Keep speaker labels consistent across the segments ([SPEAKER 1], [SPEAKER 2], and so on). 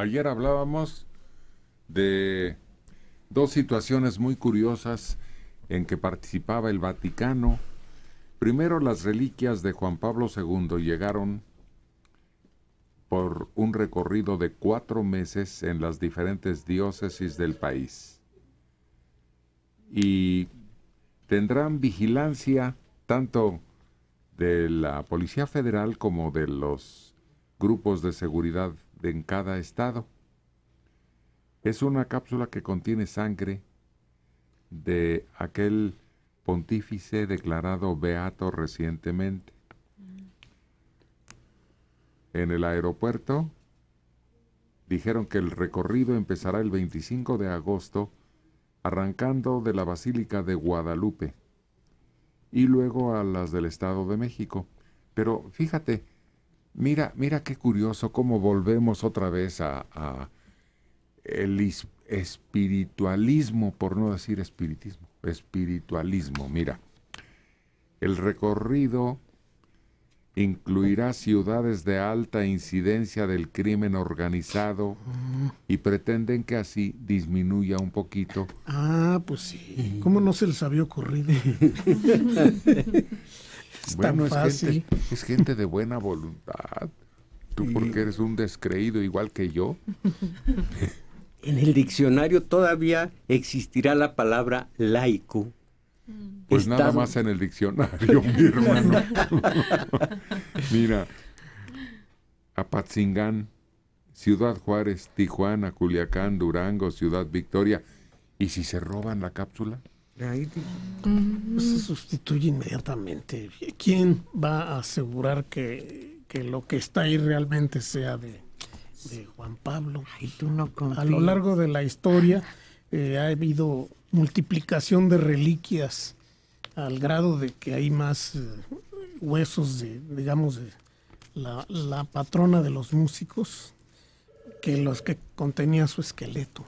[SPEAKER 1] Ayer hablábamos de dos situaciones muy curiosas en que participaba el Vaticano. Primero, las reliquias de Juan Pablo II llegaron por un recorrido de cuatro meses en las diferentes diócesis del país. Y tendrán vigilancia tanto de la Policía Federal como de los grupos de seguridad en cada estado. Es una cápsula que contiene sangre de aquel pontífice declarado beato recientemente. En el aeropuerto dijeron que el recorrido empezará el 25 de agosto arrancando de la Basílica de Guadalupe y luego a las del Estado de México. Pero fíjate, Mira, mira qué curioso cómo volvemos otra vez a, el espiritualismo, por no decir espiritismo, espiritualismo. Mira, el recorrido incluirá ciudades de alta incidencia del crimen organizado y pretenden que así disminuya un poquito.
[SPEAKER 2] Ah, pues sí. ¿Cómo no se les había ocurrido? Es
[SPEAKER 1] es Gente, de buena voluntad. Tú porque eres un descreído igual que yo. en el diccionario todavía existirá la palabra laico. Pues nada más en el diccionario, mi hermano. Mira, Apatzingán, Ciudad Juárez, Tijuana, Culiacán, Durango, Ciudad Victoria. ¿Y si se roban la cápsula?
[SPEAKER 2] Pues, se sustituye inmediatamente. ¿Quién va a asegurar que, lo que está ahí realmente sea de, Juan Pablo? tú a lo largo de la historia eh, ha habido multiplicación de reliquias al grado de que hay más eh, huesos de, digamos, la, patrona de los músicos que los que contenía su esqueleto.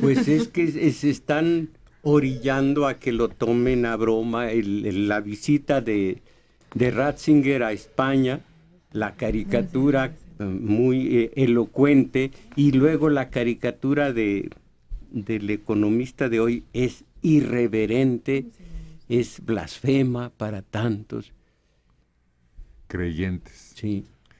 [SPEAKER 2] Pues es que se es, están orillando a que lo tomen a broma la visita de, Ratzinger a España, la caricatura eh, muy eh, elocuente y luego la caricatura de, del economista de hoy es irreverente, es blasfema para tantos.
[SPEAKER 1] Creyentes. Sí.